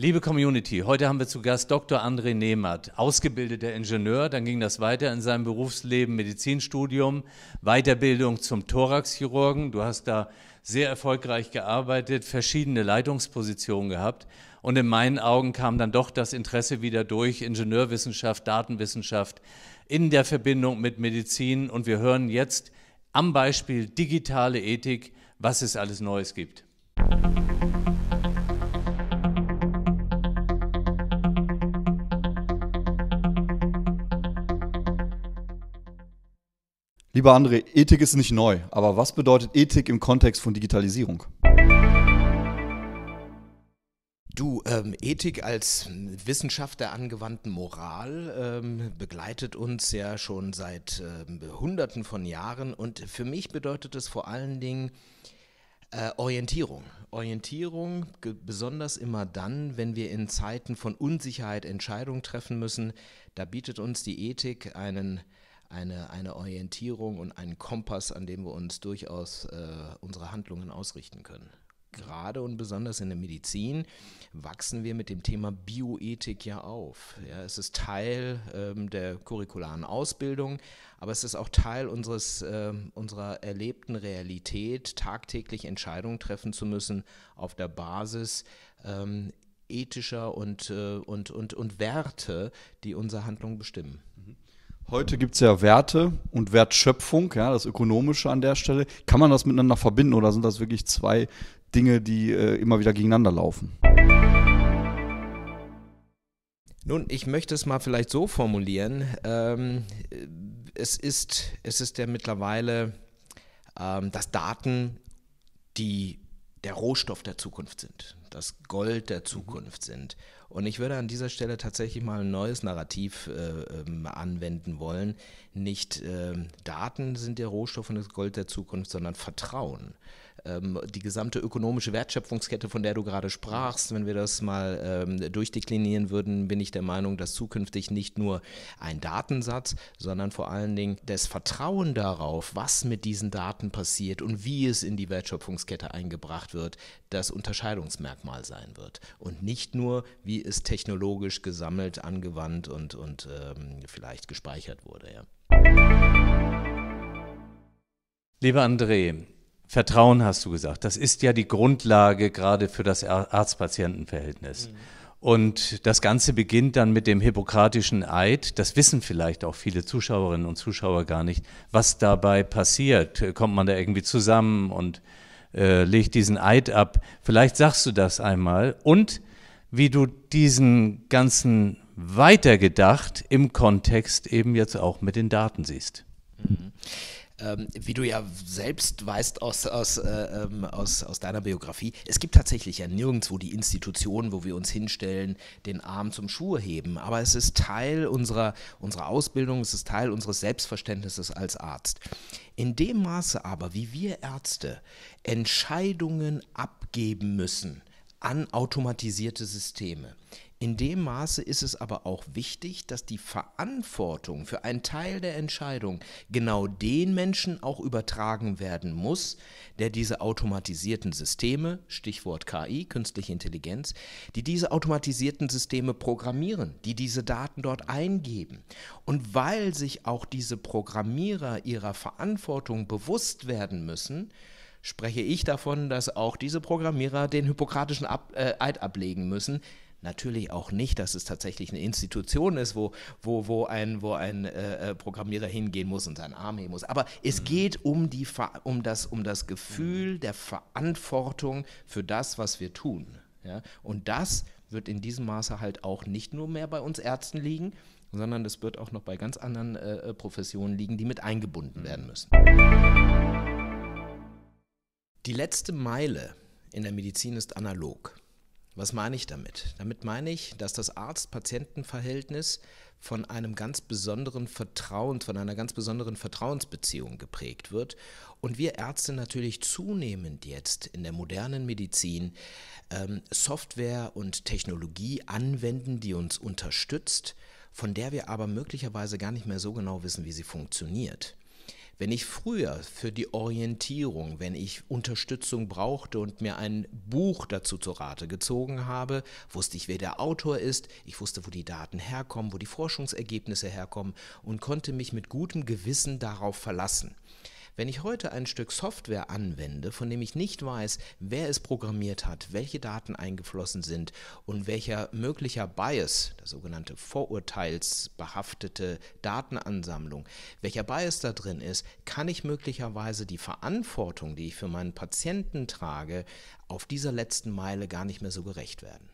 Liebe Community, heute haben wir zu Gast Dr. André Nehmert, ausgebildeter Ingenieur. Dann ging das weiter in seinem Berufsleben, Medizinstudium, Weiterbildung zum Thoraxchirurgen. Du hast da sehr erfolgreich gearbeitet, verschiedene Leitungspositionen gehabt. Und in meinen Augen kam dann doch das Interesse wieder durch Ingenieurwissenschaft, Datenwissenschaft in der Verbindung mit Medizin. Und wir hören jetzt am Beispiel digitale Ethik, was es alles Neues gibt. Lieber André, Ethik ist nicht neu, aber was bedeutet Ethik im Kontext von Digitalisierung? Du, ähm, Ethik als Wissenschaft der angewandten Moral ähm, begleitet uns ja schon seit ähm, Hunderten von Jahren und für mich bedeutet es vor allen Dingen äh, Orientierung. Orientierung, besonders immer dann, wenn wir in Zeiten von Unsicherheit Entscheidungen treffen müssen, da bietet uns die Ethik einen eine, eine Orientierung und einen Kompass, an dem wir uns durchaus äh, unsere Handlungen ausrichten können. Gerade und besonders in der Medizin wachsen wir mit dem Thema Bioethik ja auf. Ja, es ist Teil ähm, der curricularen Ausbildung, aber es ist auch Teil unseres, äh, unserer erlebten Realität, tagtäglich Entscheidungen treffen zu müssen auf der Basis ähm, ethischer und, äh, und, und, und Werte, die unsere Handlung bestimmen. Heute gibt es ja Werte und Wertschöpfung, ja, das Ökonomische an der Stelle. Kann man das miteinander verbinden oder sind das wirklich zwei Dinge, die äh, immer wieder gegeneinander laufen? Nun, ich möchte es mal vielleicht so formulieren. Ähm, es, ist, es ist ja mittlerweile, ähm, dass Daten die, der Rohstoff der Zukunft sind das Gold der mhm. Zukunft sind. Und ich würde an dieser Stelle tatsächlich mal ein neues Narrativ äh, ähm, anwenden wollen. Nicht ähm, Daten sind der Rohstoff und das Gold der Zukunft, sondern Vertrauen. Ähm, die gesamte ökonomische Wertschöpfungskette, von der du gerade sprachst, wenn wir das mal ähm, durchdeklinieren würden, bin ich der Meinung, dass zukünftig nicht nur ein Datensatz, sondern vor allen Dingen das Vertrauen darauf, was mit diesen Daten passiert und wie es in die Wertschöpfungskette eingebracht wird, das Unterscheidungsmerkmal Qualitätsmerkmal sein wird und nicht nur, wie es technologisch gesammelt, angewandt und, und ähm, vielleicht gespeichert wurde. Ja. Lieber André, Vertrauen hast du gesagt. Das ist ja die Grundlage gerade für das Arzt-Patienten-Verhältnis. Mhm. Und das Ganze beginnt dann mit dem hippokratischen Eid. Das wissen vielleicht auch viele Zuschauerinnen und Zuschauer gar nicht, was dabei passiert. Kommt man da irgendwie zusammen und äh, leg diesen Eid ab. Vielleicht sagst du das einmal und wie du diesen ganzen Weitergedacht im Kontext eben jetzt auch mit den Daten siehst. Mhm ähm, wie du ja selbst weißt aus, aus, äh, ähm, aus, aus deiner Biografie, es gibt tatsächlich ja nirgendwo die Institution, wo wir uns hinstellen, den Arm zum Schuh heben. Aber es ist Teil unserer, unserer Ausbildung, es ist Teil unseres Selbstverständnisses als Arzt. In dem Maße aber, wie wir Ärzte Entscheidungen abgeben müssen, an automatisierte Systeme. In dem Maße ist es aber auch wichtig, dass die Verantwortung für einen Teil der Entscheidung genau den Menschen auch übertragen werden muss, der diese automatisierten Systeme, Stichwort KI, künstliche Intelligenz, die diese automatisierten Systeme programmieren, die diese Daten dort eingeben. Und weil sich auch diese Programmierer ihrer Verantwortung bewusst werden müssen, spreche ich davon, dass auch diese Programmierer den hippokratischen Ab äh, Eid ablegen müssen. Natürlich auch nicht, dass es tatsächlich eine Institution ist, wo, wo, wo ein, wo ein äh, äh Programmierer hingehen muss und seinen Arm heben muss. Aber es mhm. geht um, die, um, das, um das Gefühl mhm. der Verantwortung für das, was wir tun. Ja? Und das wird in diesem Maße halt auch nicht nur mehr bei uns Ärzten liegen, sondern das wird auch noch bei ganz anderen äh, äh Professionen liegen, die mit eingebunden werden mhm. müssen. Die letzte Meile in der Medizin ist analog. Was meine ich damit? Damit meine ich, dass das Arzt-Patienten-Verhältnis von einem ganz besonderen Vertrauen, von einer ganz besonderen Vertrauensbeziehung geprägt wird und wir Ärzte natürlich zunehmend jetzt in der modernen Medizin ähm, Software und Technologie anwenden, die uns unterstützt, von der wir aber möglicherweise gar nicht mehr so genau wissen, wie sie funktioniert. Wenn ich früher für die Orientierung, wenn ich Unterstützung brauchte und mir ein Buch dazu zur Rate gezogen habe, wusste ich, wer der Autor ist, ich wusste, wo die Daten herkommen, wo die Forschungsergebnisse herkommen und konnte mich mit gutem Gewissen darauf verlassen. Wenn ich heute ein Stück Software anwende, von dem ich nicht weiß, wer es programmiert hat, welche Daten eingeflossen sind und welcher möglicher Bias, der sogenannte vorurteilsbehaftete Datenansammlung, welcher Bias da drin ist, kann ich möglicherweise die Verantwortung, die ich für meinen Patienten trage, auf dieser letzten Meile gar nicht mehr so gerecht werden.